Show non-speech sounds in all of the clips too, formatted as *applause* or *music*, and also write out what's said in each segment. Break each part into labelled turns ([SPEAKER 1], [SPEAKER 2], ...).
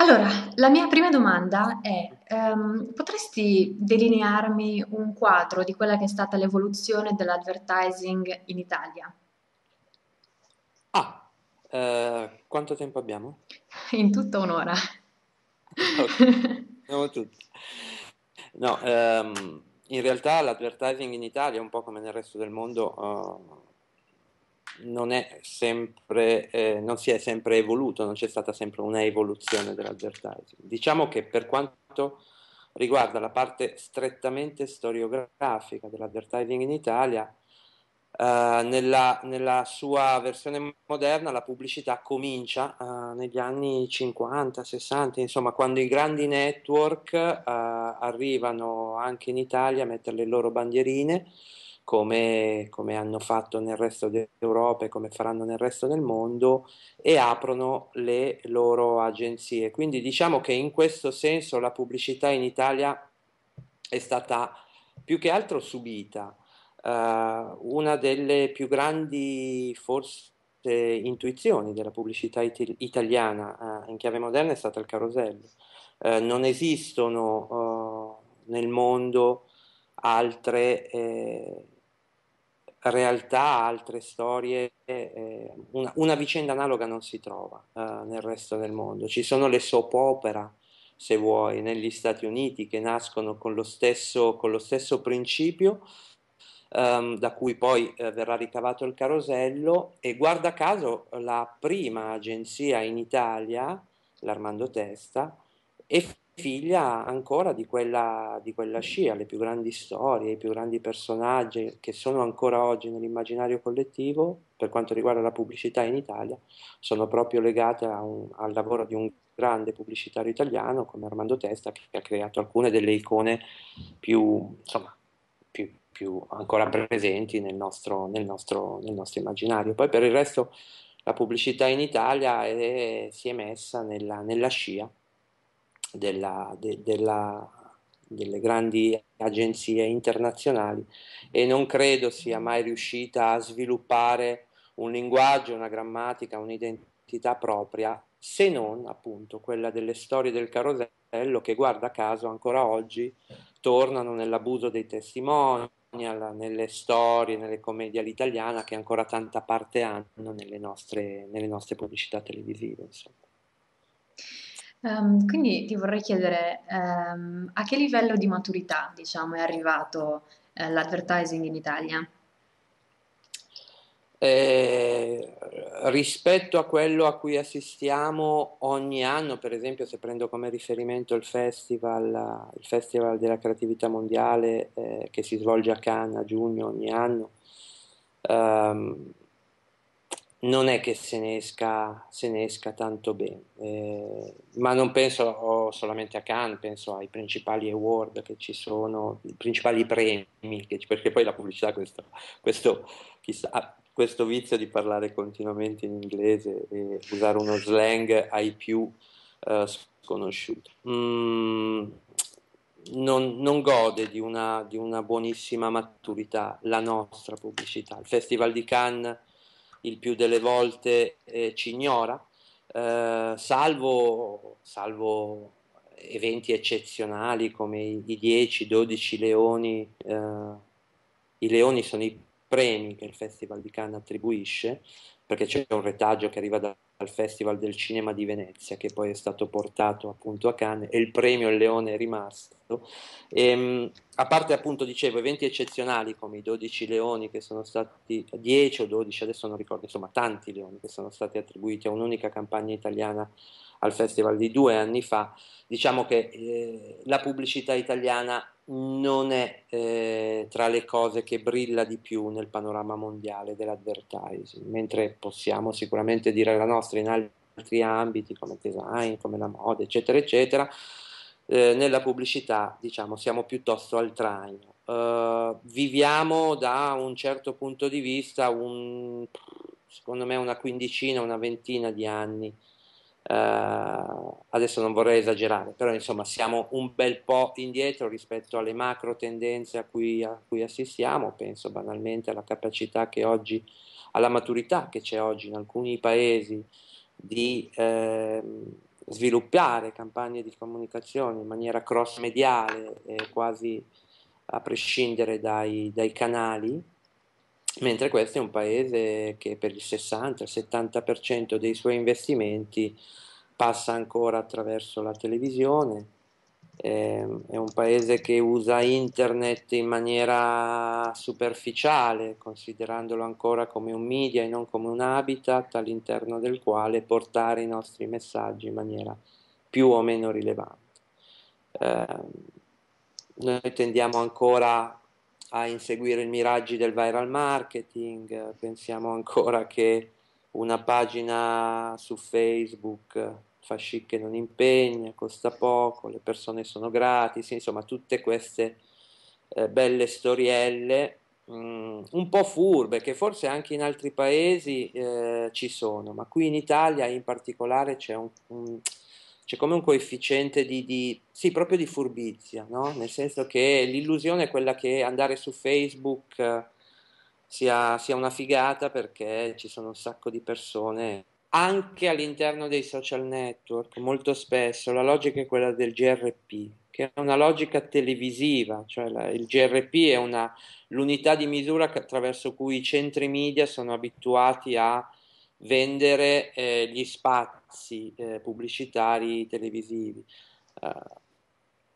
[SPEAKER 1] Allora, la mia prima domanda è, ehm, potresti delinearmi un quadro di quella che è stata l'evoluzione dell'advertising in Italia?
[SPEAKER 2] Ah, eh, quanto tempo abbiamo?
[SPEAKER 1] In tutta un'ora. *laughs*
[SPEAKER 2] Ok, Andiamo tutti. No, ehm, in realtà l'advertising in Italia, un po' come nel resto del mondo, eh, non, è sempre, eh, non si è sempre evoluto, non c'è stata sempre una evoluzione dell'advertising. Diciamo che per quanto riguarda la parte strettamente storiografica dell'advertising in Italia, Uh, nella, nella, sua versione moderna la pubblicità comincia uh, negli anni 50, 60, insomma quando i grandi network uh, arrivano anche in Italia a mettere le loro bandierine come, come, hanno fatto nel resto d'Europa e come faranno nel resto del mondo e aprono le loro agenzie. Quindi diciamo che in questo senso la pubblicità in Italia è stata più che altro subita. Uh, una delle più grandi forse intuizioni della pubblicità it- italiana uh, in chiave moderna è stata il carosello. Uh, non esistono nel mondo altre eh, realtà, altre storie, eh, eh, una, una, vicenda analoga non si trova eh, nel resto del mondo. Ci sono le soap opera, se vuoi, negli Stati Uniti che nascono con lo stesso, con lo stesso principio. Ehm, da cui poi eh, verrà ricavato il carosello e guarda caso la prima agenzia in Italia, l'Armando Testa, è figlia ancora di quella, di quella scia, le più grandi storie, i più grandi personaggi che sono ancora oggi nell'immaginario collettivo, per quanto riguarda la pubblicità in Italia, sono proprio legate un, al lavoro di un grande pubblicitario italiano come Armando Testa che ha creato alcune delle icone più, insomma, più, più ancora presenti nel nostro, nel, nostro, nel nostro immaginario. Poi per il resto la pubblicità in Italia è, si è messa nella, nella scia della, de, della delle grandi agenzie internazionali e non credo sia mai riuscita a sviluppare un linguaggio, una grammatica, un'identità propria, se non appunto quella delle storie del carosello che guarda caso ancora oggi tornano nell'abuso dei testimoni, nelle storie, nelle commedie all'italiana che ancora tanta parte hanno nelle nostre, nelle nostre pubblicità televisive. Insomma.
[SPEAKER 1] Ehm, quindi ti vorrei chiedere ehm, a che livello di maturità, diciamo, è arrivato eh, l'advertising in Italia?
[SPEAKER 2] Eh, rispetto a quello a cui assistiamo ogni anno, per esempio se prendo come riferimento il festival, il festival della creatività mondiale eh, che si svolge a Cannes a giugno ogni anno, ehm, non è che se ne esca, se ne esca tanto bene, eh, ma non penso solamente a Cannes, penso ai principali award che ci sono, i principali premi, che, perché poi la pubblicità questo, questo, ah, questo vizio di parlare continuamente in inglese e usare uno slang ai più eh, sconosciuti. Mm, non, non, gode di una, di una buonissima maturità la nostra pubblicità. Il Festival di Cannes il più delle volte eh, ci ignora, eh, salvo, salvo, eventi eccezionali come i 10-12 leoni, eh, i leoni sono i premi che il Festival di Cannes attribuisce, perché c'è un retaggio che arriva da al Festival del Cinema di Venezia, che poi è stato portato appunto a Cannes e il premio Il Leone è rimasto. E, ehm, a parte appunto, dicevo, eventi eccezionali come i 12 leoni che sono stati, 10 o 12, adesso non ricordo, insomma tanti leoni che sono stati attribuiti a un'unica campagna italiana al festival di due anni fa, diciamo che eh, la pubblicità italiana non è eh, tra le cose che brilla di più nel panorama mondiale dell'advertising, mentre possiamo sicuramente dire la nostra in altri ambiti come design, come la moda, eccetera, eccetera. Eh, nella pubblicità, diciamo, siamo piuttosto al traino. Uh, viviamo da un certo punto di vista, un, secondo me, una quindicina, una ventina di anni Uh, adesso non vorrei esagerare, però insomma siamo un bel po' indietro rispetto alle macro tendenze a cui, a cui assistiamo, penso banalmente alla capacità che oggi, alla maturità che c'è oggi in alcuni paesi di eh, sviluppare campagne di comunicazione in maniera cross mediale, eh, quasi a prescindere dai, dai canali, mentre questo è un paese che per il 60-70% dei suoi investimenti passa ancora attraverso la televisione, ehm, è un paese che usa internet in maniera superficiale, considerandolo ancora come un media e non come un habitat all'interno del quale portare i nostri messaggi in maniera più o meno rilevante. Eh, noi tendiamo ancora a inseguire i miraggi del viral marketing, pensiamo ancora che una pagina su Facebook fa chic che non impegna, costa poco, le persone sono gratis, insomma tutte queste eh, belle storielle mh, mm, un po' furbe che forse anche in altri paesi eh, ci sono, ma qui in Italia in particolare c'è un, un c'è come un coefficiente di, di, sì, proprio di furbizia, no? nel senso che l'illusione è quella che andare su Facebook eh, sia, sia una figata perché ci sono un sacco di persone anche all'interno dei social network molto spesso la logica è quella del GRP che è una logica televisiva cioè la, il GRP è una, l'unità di misura attraverso cui i centri media sono abituati a vendere eh, gli spazi eh, pubblicitari televisivi. Uh,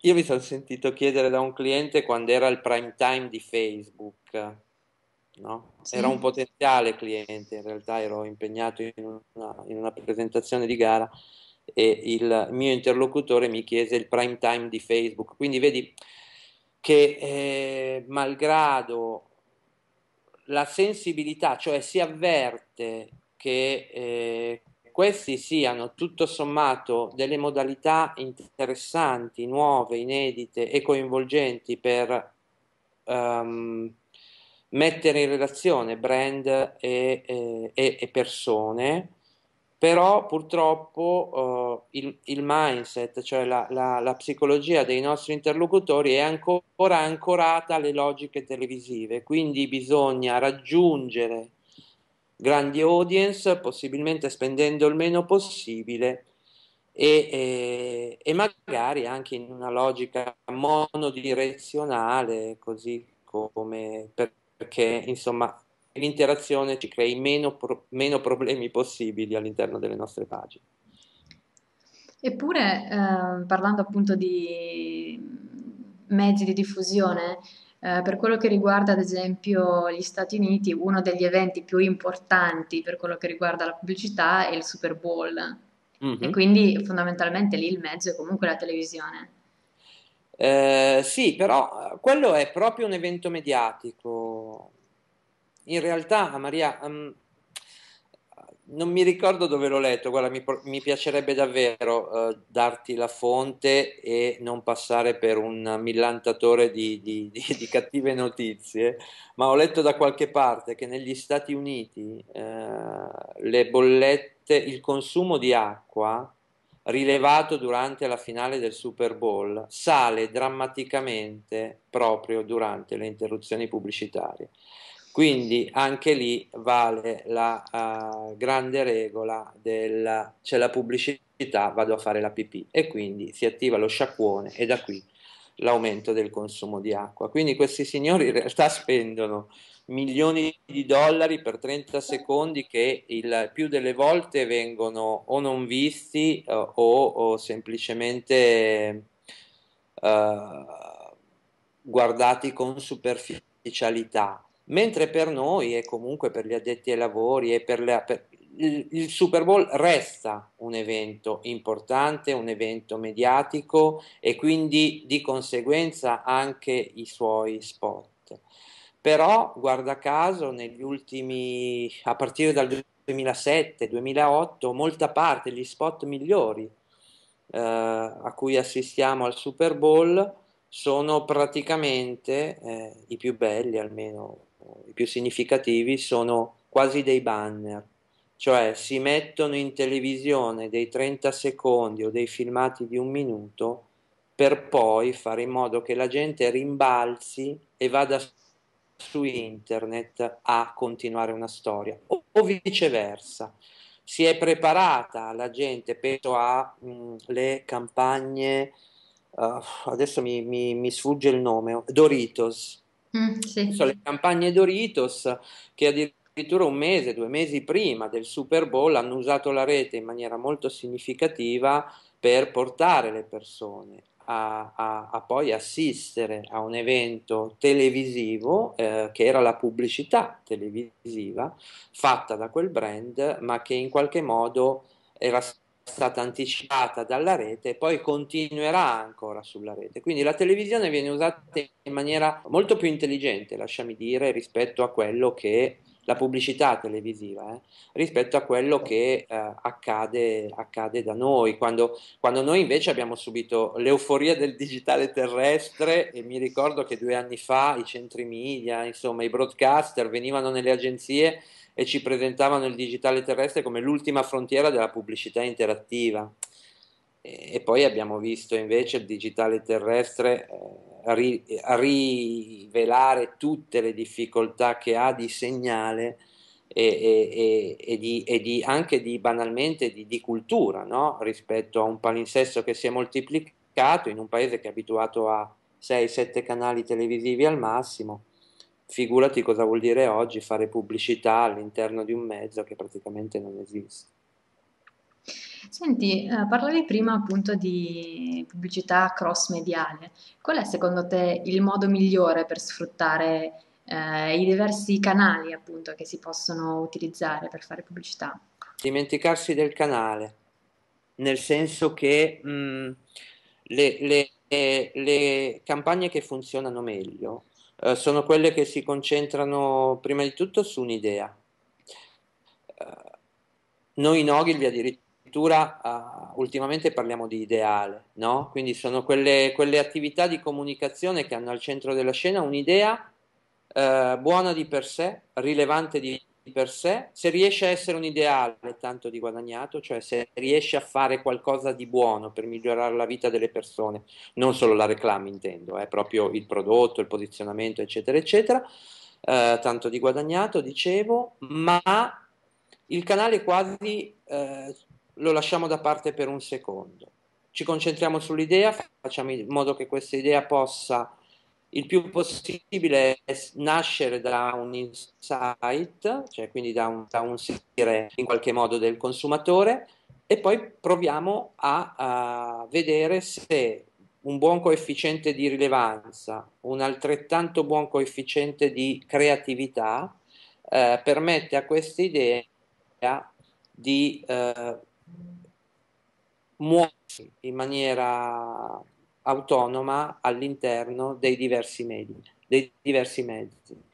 [SPEAKER 2] io mi sono sentito chiedere da un cliente quando era il prime time di Facebook, no? sì. era un potenziale cliente, in realtà ero impegnato in una, in una presentazione di gara e il mio interlocutore mi chiese il prime time di Facebook. Quindi vedi che eh, malgrado la sensibilità, cioè si avverte che eh, questi siano tutto sommato delle modalità interessanti, nuove, inedite e coinvolgenti per um, mettere in relazione brand e, e, e persone, però purtroppo uh, il, il, mindset, cioè la, la, la, psicologia dei nostri interlocutori è ancora ancorata alle logiche televisive, quindi bisogna raggiungere grandi audience, possibilmente spendendo il meno possibile e, e, e magari anche in una logica monodirezionale, così come perché insomma l'interazione ci crei meno, pro, meno problemi possibili all'interno delle nostre pagine.
[SPEAKER 1] Eppure, eh, parlando appunto di mezzi di diffusione, eh, per quello che riguarda ad esempio gli Stati Uniti, uno degli eventi più importanti per quello che riguarda la pubblicità è il Super Bowl. Mm-hmm. E mhm. quindi fondamentalmente lì il mezzo è comunque la televisione.
[SPEAKER 2] Eh, sì, però eh, quello è proprio un evento mediatico. In realtà, Maria, um, non mi ricordo dove l'ho letto, guarda, mi, mi piacerebbe davvero eh, darti la fonte e non passare per un millantatore di, di, di, *laughs* di, cattive notizie, ma ho letto da qualche parte che negli Stati Uniti eh, le bollette, il consumo di acqua rilevato durante la finale del Super Bowl sale drammaticamente proprio durante le interruzioni pubblicitarie. Quindi anche lì vale la uh, grande regola del c'è la pubblicità, vado a fare la pipì e quindi si attiva lo sciacquone e da qui l'aumento del consumo di acqua. Quindi questi signori in realtà spendono milioni di dollari per 30 secondi che il più delle volte vengono o non visti eh, o, o, semplicemente uh, guardati con superficialità mentre per noi e comunque per gli addetti ai lavori e per, la, per il, il Super Bowl resta un evento importante, un evento mediatico e quindi di conseguenza anche i suoi spot. Però, guarda caso, negli ultimi, a partire dal 2007-2008, molta parte degli spot migliori eh, a cui assistiamo al Super Bowl sono praticamente eh, i più belli, almeno i più significativi sono quasi dei banner, cioè si mettono in televisione dei 30 secondi o dei filmati di un minuto per poi fare in modo che la gente rimbalzi e vada su internet a continuare una storia o, o viceversa. Si è preparata la gente, penso alle mm, campagne, uh, adesso mi, mi, mi sfugge il nome, Doritos,
[SPEAKER 1] Mm, sì. Sono le
[SPEAKER 2] campagne Doritos che addirittura un mese, due mesi prima del Super Bowl hanno usato la rete in maniera molto significativa per portare le persone a, a, a, poi assistere a un evento televisivo eh, che era la pubblicità televisiva fatta da quel brand, ma che in qualche modo era stata anticipata dalla rete e poi continuerà ancora sulla rete. Quindi la televisione viene usata in maniera molto più intelligente, lasciami dire, rispetto a quello che la pubblicità televisiva, eh, rispetto a quello che eh, accade, accade, da noi, quando, quando, noi invece abbiamo subito l'euforia del digitale terrestre e mi ricordo che due anni fa i centri media, insomma i broadcaster venivano nelle agenzie e ci presentavano il digitale terrestre come l'ultima frontiera della pubblicità interattiva. E poi abbiamo visto invece il digitale terrestre eh, ri- rivelare tutte le difficoltà che ha di segnale e, e, e, di, e di, anche di, banalmente di, di cultura no? rispetto a un palinsesto che si è moltiplicato in un paese che è abituato a 6-7 canali televisivi al massimo figurati cosa vuol dire oggi fare pubblicità all'interno di un mezzo che praticamente non esiste.
[SPEAKER 1] Senti, eh, parlavi prima appunto di pubblicità cross mediale. Qual è secondo te il modo migliore per sfruttare eh, i diversi canali appunto che si possono utilizzare per fare pubblicità?
[SPEAKER 2] Dimenticarsi del canale, nel senso che mh, mm, le, le, le campagne che funzionano meglio eh, sono quelle che si concentrano prima di tutto su un'idea. Eh, noi in Ogilvy addirittura uh, ultimamente parliamo di ideale, no? quindi sono quelle, quelle, attività di comunicazione che hanno al centro della scena un'idea eh, buona di per sé, rilevante di di per sé, se riesce a essere un ideale tanto di guadagnato, cioè se riesce a fare qualcosa di buono per migliorare la vita delle persone, non solo la reclama intendo, eh, proprio il prodotto, il posizionamento, eccetera, eccetera, eh, tanto di guadagnato, dicevo, ma il canale quasi eh, lo lasciamo da parte per un secondo, ci concentriamo sull'idea, facciamo in modo che questa idea possa il più possibile nascere da un insight, cioè quindi da un, da un sentire in qualche modo del consumatore, e poi proviamo a, a vedere se un buon coefficiente di rilevanza, un altrettanto buon coefficiente di creatività eh, permette a questa idea di eh, muoversi in maniera autonoma all'interno dei diversi, medi, dei diversi mezzi.